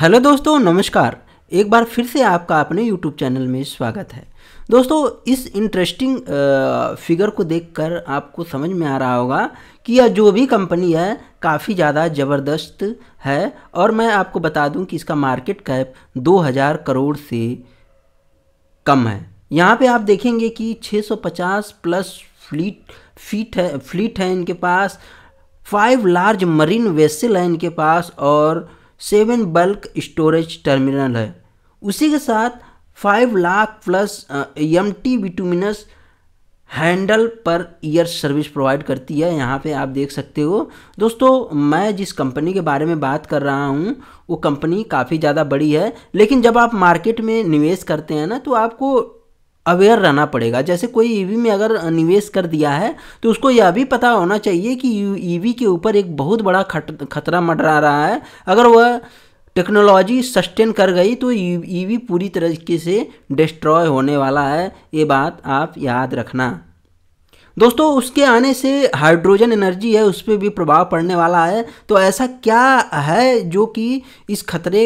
hello दोस्तों नमस्कार एक बार फिर से आपका अपने यूट्यूब चैनल में स्वागत है दोस्तों इस इंटरेस्टिंग फिगर को देखकर आपको समझ में आ रहा होगा कि यह जो भी कंपनी है काफ़ी ज़्यादा ज़बरदस्त है और मैं आपको बता दूं कि इसका मार्केट कैप 2000 करोड़ से कम है यहाँ पे आप देखेंगे कि 650 प्लस फ्लीट फीट है फ्लीट है इनके पास फाइव लार्ज मरीन वेसल है इनके पास और सेवन बल्क स्टोरेज टर्मिनल है उसी के साथ five lakh plus M T bituminous handle per year service provide करती है यहाँ पे आप देख सकते हो दोस्तों मैं जिस कंपनी के बारे में बात कर रहा हूँ वो कंपनी काफ़ी ज़्यादा बड़ी है लेकिन जब आप मार्केट में निवेश करते हैं ना तो आपको अवेयर रहना पड़ेगा जैसे कोई ईवी e में अगर निवेश कर दिया है तो उसको यह भी पता होना चाहिए कि ईवी e के ऊपर एक बहुत बड़ा खतरा मंडरा रहा है अगर वह टेक्नोलॉजी सस्टेन कर गई तो ईवी e, पूरी तरीके से डिस्ट्रॉय होने वाला है ये बात आप याद रखना दोस्तों उसके आने से हाइड्रोजन एनर्जी है उस पर भी प्रभाव पड़ने वाला है तो ऐसा क्या है जो कि इस खतरे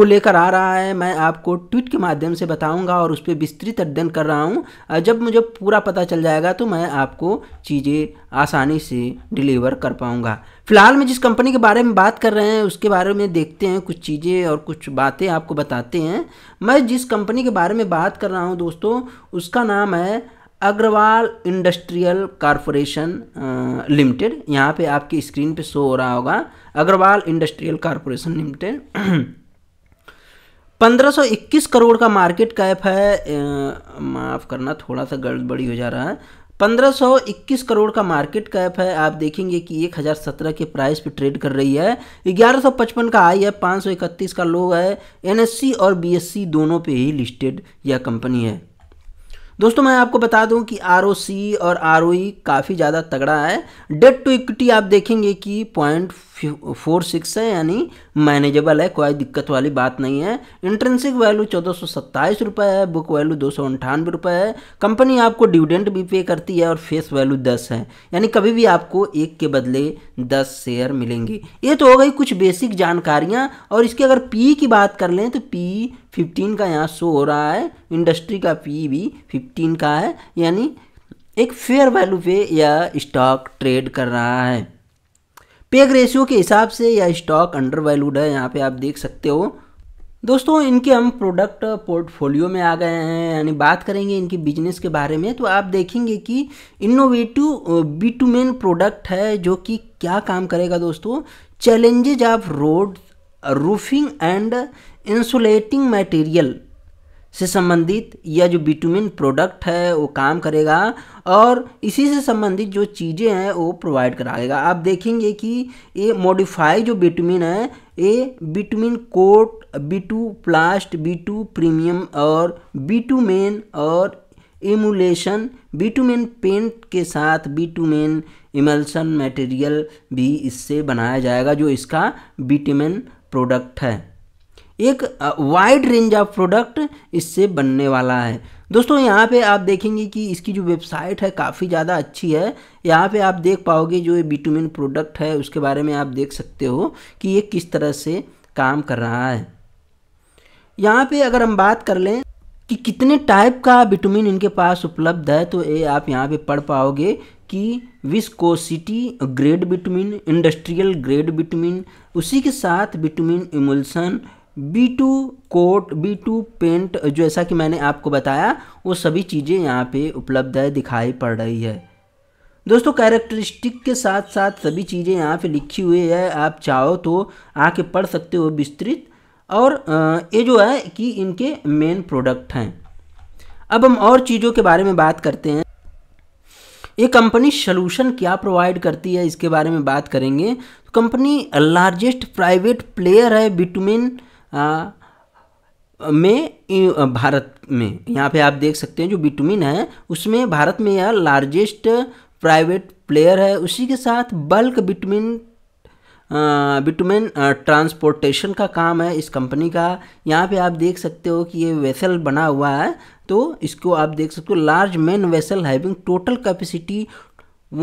को लेकर आ रहा है मैं आपको ट्वीट के माध्यम से बताऊंगा और उस पर विस्तृत अध्ययन कर रहा हूं जब मुझे पूरा पता चल जाएगा तो मैं आपको चीज़ें आसानी से डिलीवर कर पाऊंगा फिलहाल मैं जिस कंपनी के बारे में बात कर रहे हैं उसके बारे में देखते हैं कुछ चीज़ें और कुछ बातें आपको बताते हैं मैं जिस कंपनी के बारे में बात कर रहा हूँ दोस्तों उसका नाम है अग्रवाल इंडस्ट्रियल कॉरपोरेशन लिमिटेड यहाँ पे आपकी स्क्रीन पे शो हो रहा होगा Agarwal industrial corporation limited 1521 crore का मार्केट कैप है माफ़ करना थोड़ा सा गड़बड़ी हो जा रहा है 1521 करोड़ का मार्केट कैप है आप देखेंगे कि 1017 के प्राइस पे ट्रेड कर रही है 1155 का आई है 531 का लो है एनएससी और बीएससी दोनों पे ही लिस्टेड यह कंपनी है दोस्तों मैं आपको बता दूं कि आर और आर काफ़ी ज़्यादा तगड़ा है डेट टू इक्विटी आप देखेंगे कि पॉइंट फोर सिक्स है यानी मैनेजेबल है कोई दिक्कत वाली बात नहीं है इंट्रेंसिक वैल्यू चौदह सौ सत्ताईस रुपये है बुक वैल्यू दो सौ अंठानवे रुपये है कंपनी आपको डिविडेंड भी पे करती है और फेस वैल्यू दस है यानी कभी भी आपको एक के बदले दस शेयर मिलेंगे ये तो हो गई कुछ बेसिक जानकारियाँ और इसके अगर पी की बात कर लें तो पी फिफ्टीन का यहाँ शो हो रहा है इंडस्ट्री का पी भी फिफ्टीन का है यानी एक फेयर वैल्यू पे यह स्टॉक ट्रेड कर रहा है पेग रेशियो के हिसाब से यह स्टॉक अंडर वैल्यूड है यहाँ पे आप देख सकते हो दोस्तों इनके हम प्रोडक्ट पोर्टफोलियो में आ गए हैं यानी बात करेंगे इनकी बिजनेस के बारे में तो आप देखेंगे कि इनोवेटिव बी टू प्रोडक्ट है जो कि क्या काम करेगा दोस्तों challenges of road roofing and insulating material से संबंधित या जो विटामिन प्रोडक्ट है वो काम करेगा और इसी से संबंधित जो चीज़ें हैं वो प्रोवाइड कराएगा आप देखेंगे कि ये मॉडिफाई जो विटामिन है ये vitamin coat B two plast B two premium और बी टू मेन और एमुलेशन बिटूमेन पेंट के साथ मेन इमल्सन मटेरियल भी इससे बनाया जाएगा जो इसका बिटूमेन प्रोडक्ट है एक वाइड रेंज ऑफ प्रोडक्ट इससे बनने वाला है दोस्तों यहाँ पे आप देखेंगे कि इसकी जो वेबसाइट है काफ़ी ज़्यादा अच्छी है यहाँ पे आप देख पाओगे जो ये बिटुमिन प्रोडक्ट है उसके बारे में आप देख सकते हो कि ये किस तरह से काम कर रहा है यहाँ पे अगर हम बात कर लें कि कितने टाइप का बिटुमिन इनके पास उपलब्ध है तो ये आप यहाँ पर पढ़ पाओगे कि viscosity grade bitumen industrial grade bitumen उसी के साथ bitumen emulsion B two coat B two paint जैसा कि मैंने आपको बताया वो सभी चीज़ें यहाँ पे उपलब्ध है दिखाई पड़ रही है दोस्तों कैरेक्टरिस्टिक के साथ साथ सभी चीज़ें यहाँ पे लिखी हुई है आप चाहो तो आके पढ़ सकते हो विस्तृत और ये जो है कि इनके मेन प्रोडक्ट हैं अब हम और चीज़ों के बारे में बात करते हैं ये कंपनी सोल्यूशन क्या प्रोवाइड करती है इसके बारे में बात करेंगे कंपनी लार्जेस्ट प्राइवेट प्लेयर है बिटमिन में भारत में यहाँ पे आप देख सकते हैं जो बिटुमिन है उसमें भारत में यह लार्जेस्ट प्राइवेट प्लेयर है उसी के साथ बल्क बिटुमिन बिटुमेन ट्रांसपोर्टेशन का काम है इस कंपनी का यहाँ पे आप देख सकते हो कि ये वेसल बना हुआ है तो इसको आप देख सकते हो large main vessel having total capacity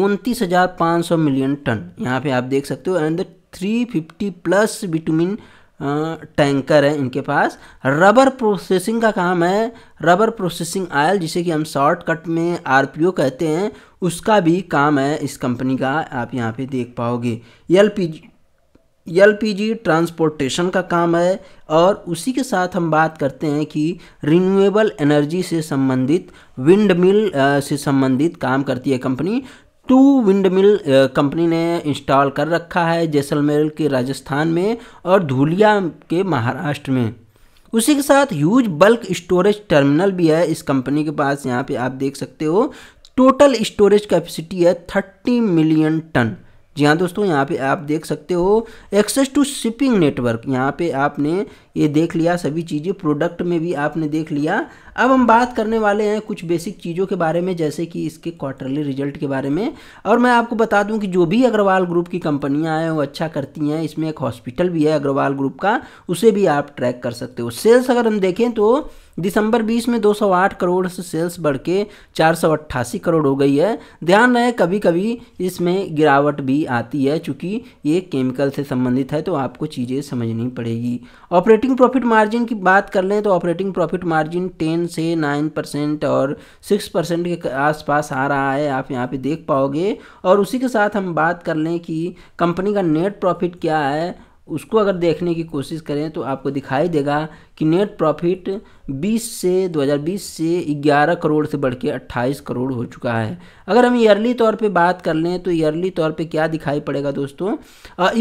उनतीस हज़ार पाँच सौ मिलियन टन यहाँ पर आप देख सकते हो and three fifty plus bitumen tanker है इनके पास रबर प्रोसेसिंग का काम है रबर प्रोसेसिंग आयल जिसे कि हम शॉर्टकट में आरपीओ कहते हैं उसका भी काम है इस कंपनी का आप यहाँ पे देख पाओगे एल एलपीजी ट्रांसपोर्टेशन का काम है और उसी के साथ हम बात करते हैं कि रिन्यूएबल एनर्जी से संबंधित विंड मिल से संबंधित काम करती है company two windmill company ने इंस्टॉल कर रखा है जैसलमेर के राजस्थान में और धूलिया के महाराष्ट्र में उसी के साथ ह्यूज बल्क स्टोरेज टर्मिनल भी है इस कंपनी के पास यहाँ पे आप देख सकते हो टोटल स्टोरेज कैपेसिटी है थर्टी मिलियन टन जी हाँ दोस्तों यहाँ पे आप देख सकते हो एक्सेस टू शिपिंग नेटवर्क यहाँ पे आपने ये देख लिया सभी चीज़ें प्रोडक्ट में भी आपने देख लिया अब हम बात करने वाले हैं कुछ बेसिक चीज़ों के बारे में जैसे कि इसके क्वार्टरली रिजल्ट के बारे में और मैं आपको बता दूं कि जो भी अग्रवाल ग्रुप की कंपनियां हैं वो अच्छा करती हैं इसमें एक हॉस्पिटल भी है अग्रवाल ग्रुप का उसे भी आप ट्रैक कर सकते हो सेल्स अगर हम देखें तो दिसंबर 20 में 208 करोड़ से सेल्स बढ़ के चार करोड़ हो गई है ध्यान रहे कभी कभी इसमें गिरावट भी आती है चूँकि ये केमिकल से संबंधित है तो आपको चीज़ें समझनी पड़ेगी ऑपरेटिंग प्रॉफिट मार्जिन की बात कर लें तो ऑपरेटिंग प्रॉफिट मार्जिन टेन से नाइन परसेंट और सिक्स परसेंट के आसपास आ रहा है आप यहाँ पे देख पाओगे और उसी के साथ हम बात कर लें कि कंपनी का नेट प्रॉफिट क्या है उसको अगर देखने की कोशिश करें तो आपको दिखाई देगा कि नेट प्रॉफिट 20 से 2020 से 11 करोड़ से बढ़ के अट्ठाईस करोड़ हो चुका है अगर हम ईयरली तौर पे बात कर लें तो ईयरली तौर पे क्या दिखाई पड़ेगा दोस्तों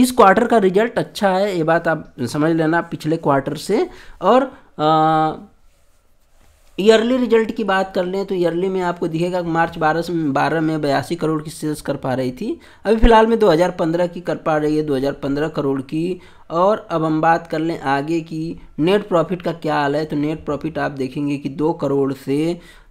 इस क्वार्टर का रिजल्ट अच्छा है ये बात आप समझ लेना पिछले क्वार्टर से और आ, ईयरली रिजल्ट की बात कर लें तो ईयरली में आपको दिखेगा मार्च बारह से बारह में बयासी करोड़ की सेल्स कर पा रही थी अभी फिलहाल में 2015 की कर पा रही है 2015 करोड़ की और अब हम बात कर लें आगे की नेट प्रॉफिट का क्या हाल है तो नेट प्रॉफिट आप देखेंगे कि दो करोड़ से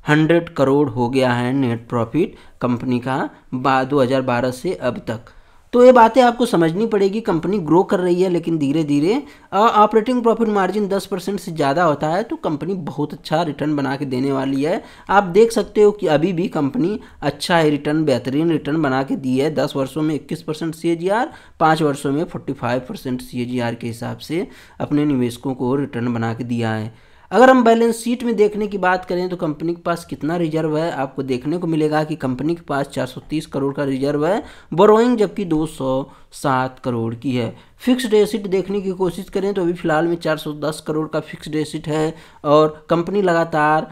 हंड्रेड करोड़ हो गया है नेट प्रॉफिट कंपनी का बा दो से अब तक तो ये बातें आपको समझनी पड़ेगी कंपनी ग्रो कर रही है लेकिन धीरे धीरे ऑपरेटिंग प्रॉफिट मार्जिन 10 परसेंट से ज़्यादा होता है तो कंपनी बहुत अच्छा रिटर्न बना के देने वाली है आप देख सकते हो कि अभी भी कंपनी अच्छा है रिटर्न बेहतरीन रिटर्न बना के दी है दस वर्षों में इक्कीस percent C A ji are पाँच वर्षों में forty five percent C G R के हिसाब से अपने निवेशकों को रिटर्न बना के दिया है अगर हम बैलेंस शीट में देखने की बात करें तो कंपनी के पास कितना रिजर्व है आपको देखने को मिलेगा कि कंपनी के पास 430 करोड़ का रिजर्व है बोरोइंग जबकि 207 करोड़ की है फिक्स्ड एसिट देखने की कोशिश करें तो अभी फिलहाल में 410 करोड़ का फिक्स्ड एसिट है और कंपनी लगातार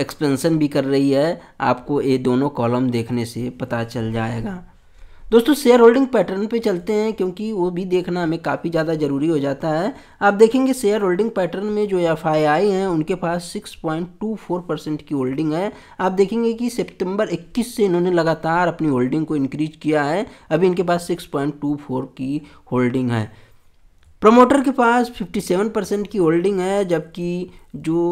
एक्सपेंसन भी कर रही है आपको ये दोनों कॉलम देखने से पता चल जाएगा दोस्तों शेयर होल्डिंग पैटर्न पे चलते हैं क्योंकि वो भी देखना हमें काफ़ी ज़्यादा ज़रूरी हो जाता है आप देखेंगे शेयर होल्डिंग पैटर्न में जो एफ हैं उनके पास 6.24 परसेंट की होल्डिंग है आप देखेंगे कि सितंबर 21 से इन्होंने लगातार अपनी होल्डिंग को इंक्रीज किया है अभी इनके पास 6.24 की होल्डिंग है प्रमोटर के पास 57 परसेंट की होल्डिंग है जबकि जो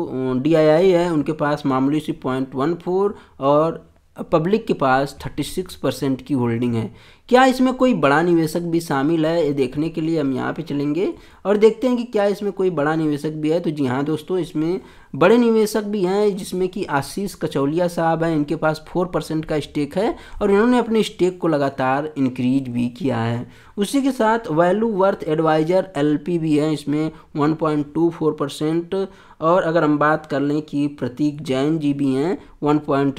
डी है उनके पास मामूली सी पॉइंट वन फोर और पब्लिक के पास 36 परसेंट की होल्डिंग है क्या इसमें कोई बड़ा निवेशक भी शामिल है ये देखने के लिए हम यहाँ पे चलेंगे और देखते हैं कि क्या इसमें कोई बड़ा निवेशक भी है तो जी हाँ दोस्तों इसमें बड़े निवेशक भी हैं जिसमें कि आशीष कचौलिया साहब हैं इनके पास फोर परसेंट का स्टेक है और इन्होंने अपने स्टेक को लगातार इंक्रीज भी किया है उसी के साथ वैल्यू वर्थ एडवाइजर एल भी है इसमें वन परसेंट और अगर हम बात कर लें कि प्रतीक जैन जी भी हैं वन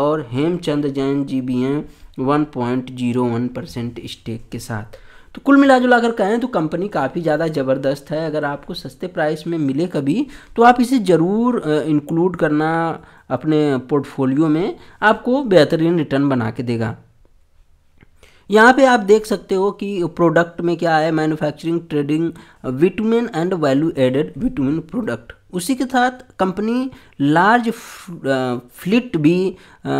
और हेमचंद जैन जी भी हैं 1.01 परसेंट स्टेक के साथ तो कुल मिला जुला कर कहें तो कंपनी काफ़ी ज़्यादा ज़बरदस्त है अगर आपको सस्ते प्राइस में मिले कभी तो आप इसे ज़रूर इंक्लूड करना अपने पोर्टफोलियो में आपको बेहतरीन रिटर्न बना के देगा यहाँ पे आप देख सकते हो कि प्रोडक्ट में क्या है manufacturing trading vitamin and value added vitamin product उसी के साथ कंपनी लार्ज फ्लिट भी आ,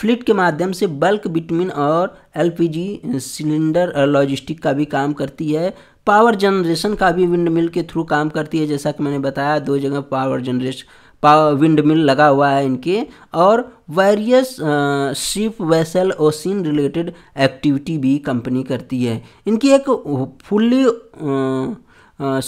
फ्लिट के माध्यम से बल्क बिटमिन और एलपीजी सिलेंडर लॉजिस्टिक का भी काम करती है पावर जनरेशन का भी विंड मिल के थ्रू काम करती है जैसा कि मैंने बताया दो जगह power generation power windmill लगा हुआ है इनके और various ship vessel ocean related activity भी कंपनी करती है इनकी एक फुल्ली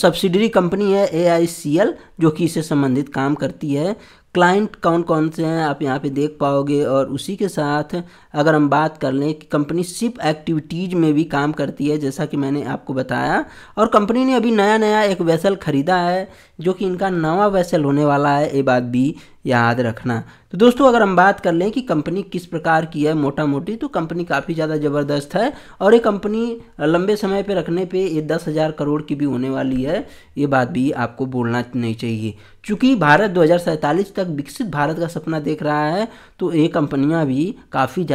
सब्सिडरी कंपनी है ए जो कि इससे संबंधित काम करती है क्लाइंट कौन कौन से हैं आप यहाँ पे देख पाओगे और उसी के साथ अगर हम बात कर लें कि कंपनी सिप एक्टिविटीज़ में भी काम करती है जैसा कि मैंने आपको बताया और कंपनी ने अभी नया नया एक वेसल ख़रीदा है जो कि इनका नवा वेसल होने वाला है ये बात भी याद रखना तो दोस्तों अगर हम बात कर लें कि कंपनी किस प्रकार की है मोटा मोटी तो कंपनी काफ़ी ज़्यादा ज़बरदस्त है और ये कंपनी लंबे समय पर रखने पर ये दस हज़ार करोड़ की भी होने वाली है ये बात भी आपको बोलना नहीं चाहिए चूंकि भारत दो तक विकसित भारत का सपना देख रहा है तो ये कंपनियां भी काफ़ी